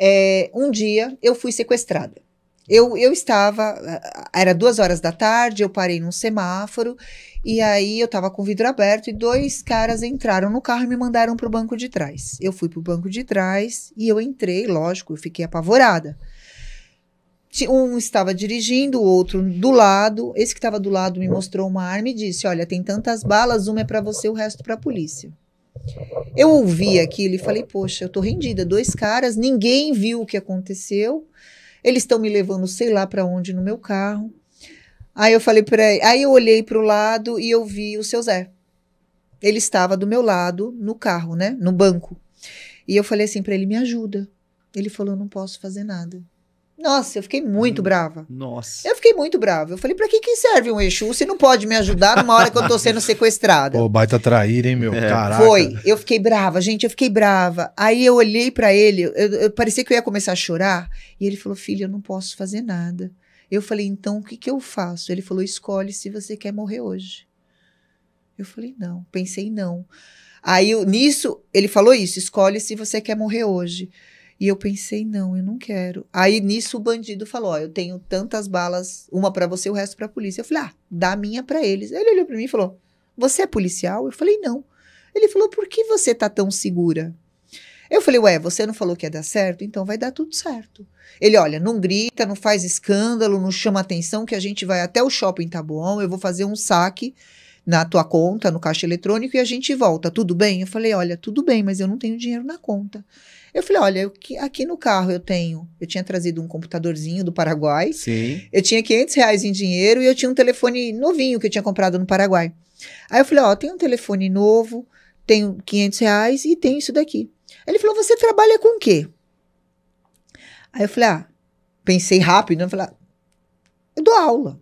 é, um dia eu fui sequestrada. Eu, eu estava, era duas horas da tarde, eu parei num semáforo e aí eu estava com o vidro aberto e dois caras entraram no carro e me mandaram para o banco de trás. Eu fui para o banco de trás e eu entrei, lógico, eu fiquei apavorada. Um estava dirigindo, o outro do lado. Esse que estava do lado me mostrou uma arma e disse: Olha, tem tantas balas, uma é para você, o resto para a polícia. Eu ouvi aquilo e falei, poxa, eu tô rendida. Dois caras, ninguém viu o que aconteceu. Eles estão me levando sei lá para onde no meu carro. Aí eu falei para aí eu olhei para o lado e eu vi o seu Zé. Ele estava do meu lado no carro, né, no banco. E eu falei assim para ele, me ajuda. Ele falou, não posso fazer nada. Nossa, eu fiquei muito hum, brava. Nossa. Eu fiquei muito brava. Eu falei, pra que, que serve um Exu se não pode me ajudar numa hora que eu tô sendo sequestrada? Pô, baita trair, hein, meu? É. Caraca. Foi. Eu fiquei brava, gente, eu fiquei brava. Aí eu olhei para ele, eu, eu, parecia que eu ia começar a chorar. E ele falou, filha, eu não posso fazer nada. Eu falei, então o que, que eu faço? Ele falou, escolhe se você quer morrer hoje. Eu falei, não. Pensei, não. Aí eu, nisso, ele falou isso, escolhe se você quer morrer hoje. E eu pensei, não, eu não quero. Aí nisso o bandido falou: Ó, eu tenho tantas balas, uma para você, o resto para a polícia. Eu falei: Ah, dá a minha para eles. ele olhou para mim e falou: Você é policial? Eu falei: Não. Ele falou: Por que você tá tão segura? Eu falei, ué, você não falou que ia dar certo? Então vai dar tudo certo. Ele, olha, não grita, não faz escândalo, não chama atenção, que a gente vai até o shopping, tá bom? Eu vou fazer um saque na tua conta, no caixa eletrônico, e a gente volta. Tudo bem? Eu falei, olha, tudo bem, mas eu não tenho dinheiro na conta. Eu falei, olha, eu, aqui no carro eu tenho. Eu tinha trazido um computadorzinho do Paraguai. Sim. Eu tinha 500 reais em dinheiro e eu tinha um telefone novinho que eu tinha comprado no Paraguai. Aí eu falei, ó, tem um telefone novo, tenho 500 reais e tenho isso daqui. Aí ele falou, você trabalha com o quê? Aí eu falei, ah, pensei rápido, né? eu falei, ah, eu dou aula.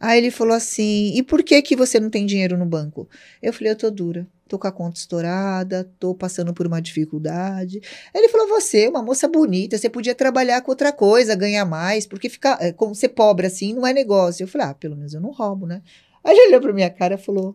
Aí ele falou assim: "E por que que você não tem dinheiro no banco?" Eu falei: "Eu tô dura, tô com a conta estourada, tô passando por uma dificuldade". Aí ele falou: "Você, é uma moça bonita, você podia trabalhar com outra coisa, ganhar mais, porque ficar é, como ser pobre assim não é negócio". Eu falei: "Ah, pelo menos eu não roubo, né?". Aí ele olhou pra minha cara e falou: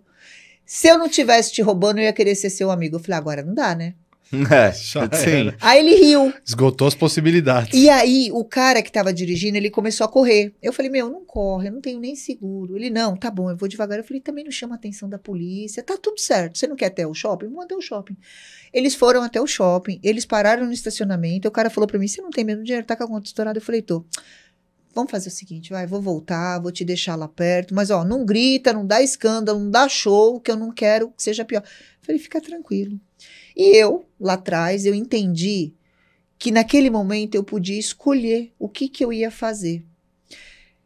"Se eu não tivesse te roubando, eu ia querer ser seu amigo". Eu falei: "Agora não dá, né?" É, sim. Aí ele riu. Esgotou as possibilidades. E aí o cara que tava dirigindo, ele começou a correr. Eu falei, meu, não corre, eu não tenho nem seguro. Ele, não, tá bom, eu vou devagar. Eu falei, também não chama a atenção da polícia, tá tudo certo. Você não quer até o shopping? Vamos até o shopping. Eles foram até o shopping, eles pararam no estacionamento. O cara falou para mim, você não tem mesmo dinheiro, tá com a conta estourada? Eu falei, tô vamos fazer o seguinte, vai, vou voltar, vou te deixar lá perto, mas ó, não grita, não dá escândalo, não dá show, que eu não quero que seja pior. falei, fica tranquilo. E eu, lá atrás, eu entendi que naquele momento eu podia escolher o que, que eu ia fazer.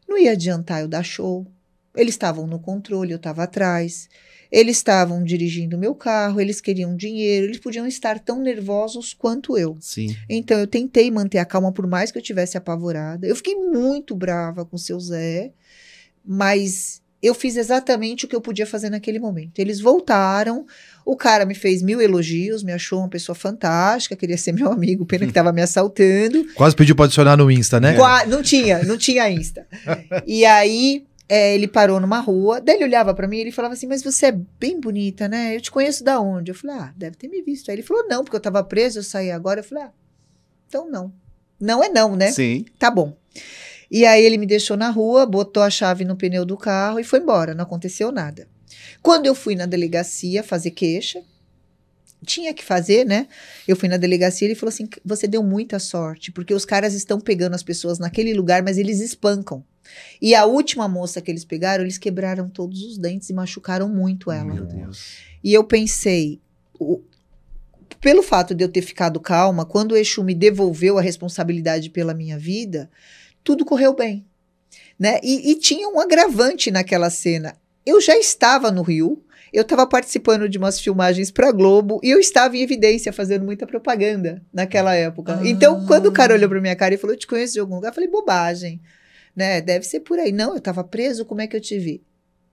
Não ia adiantar eu dar show, eles estavam no controle, eu estava atrás. Eles estavam dirigindo meu carro, eles queriam dinheiro, eles podiam estar tão nervosos quanto eu. Sim. Então eu tentei manter a calma por mais que eu tivesse apavorada. Eu fiquei muito brava com o seu Zé, mas eu fiz exatamente o que eu podia fazer naquele momento. Eles voltaram, o cara me fez mil elogios, me achou uma pessoa fantástica, queria ser meu amigo, pena que estava me assaltando. Quase pediu para adicionar no Insta, né? Qua não tinha, não tinha Insta. e aí é, ele parou numa rua, daí ele olhava para mim e ele falava assim: Mas você é bem bonita, né? Eu te conheço da onde? Eu falei: Ah, deve ter me visto. Aí ele falou: Não, porque eu tava preso, eu saí agora. Eu falei: Ah, então não. Não é não, né? Sim. Tá bom. E aí ele me deixou na rua, botou a chave no pneu do carro e foi embora. Não aconteceu nada. Quando eu fui na delegacia fazer queixa, tinha que fazer, né? Eu fui na delegacia e ele falou assim: Você deu muita sorte, porque os caras estão pegando as pessoas naquele lugar, mas eles espancam. E a última moça que eles pegaram, eles quebraram todos os dentes e machucaram muito ela. Meu Deus. E eu pensei, o, pelo fato de eu ter ficado calma, quando o Exu me devolveu a responsabilidade pela minha vida, tudo correu bem. Né? E, e tinha um agravante naquela cena. Eu já estava no Rio, eu estava participando de umas filmagens para Globo e eu estava em evidência fazendo muita propaganda naquela época. Ah. Então, quando o cara olhou para minha cara e falou: Te conheço de algum lugar? Eu falei: Bobagem né? Deve ser por aí. Não, eu estava preso, como é que eu te vi?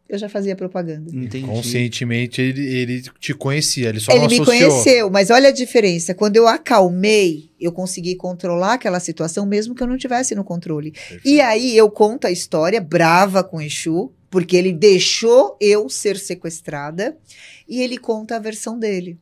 eu já fazia propaganda. Entendi. Conscientemente ele, ele te conhecia, ele só ele não Ele me conheceu, mas olha a diferença. Quando eu acalmei, eu consegui controlar aquela situação, mesmo que eu não tivesse no controle. Perfeito. E aí eu conto a história brava com o Exu, porque ele deixou eu ser sequestrada, e ele conta a versão dele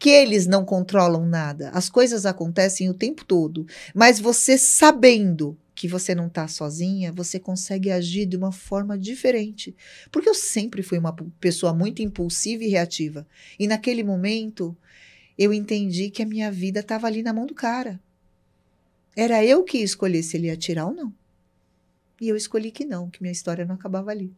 que eles não controlam nada. As coisas acontecem o tempo todo, mas você sabendo que você não está sozinha, você consegue agir de uma forma diferente. Porque eu sempre fui uma pessoa muito impulsiva e reativa. E naquele momento, eu entendi que a minha vida estava ali na mão do cara. Era eu que ia escolher se ele ia atirar ou não. E eu escolhi que não, que minha história não acabava ali.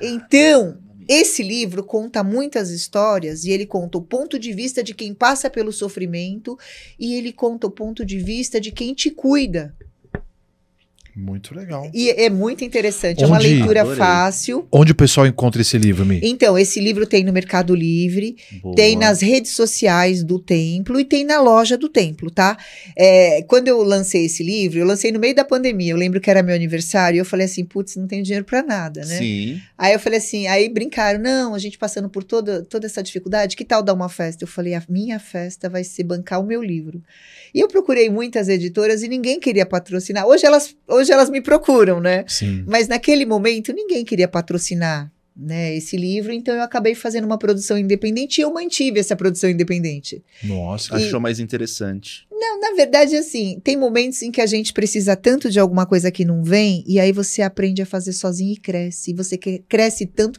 Então, esse livro conta muitas histórias e ele conta o ponto de vista de quem passa pelo sofrimento e ele conta o ponto de vista de quem te cuida. Muito legal. E é muito interessante, onde, é uma leitura adorei. fácil. Onde o pessoal encontra esse livro, Mi? Então, esse livro tem no Mercado Livre, Boa. tem nas redes sociais do templo e tem na loja do templo, tá? É, quando eu lancei esse livro, eu lancei no meio da pandemia. Eu lembro que era meu aniversário e eu falei assim: putz, não tenho dinheiro para nada, né? Sim. Aí eu falei assim: aí brincaram, não, a gente passando por toda, toda essa dificuldade, que tal dar uma festa? Eu falei: a minha festa vai ser bancar o meu livro. E eu procurei muitas editoras e ninguém queria patrocinar. Hoje elas. Hoje hoje elas me procuram, né? Sim. Mas naquele momento ninguém queria patrocinar né, esse livro, então eu acabei fazendo uma produção independente e eu mantive essa produção independente. Nossa, e... achou mais interessante. Não, na verdade, assim, tem momentos em que a gente precisa tanto de alguma coisa que não vem, e aí você aprende a fazer sozinho e cresce. E você cresce tanto que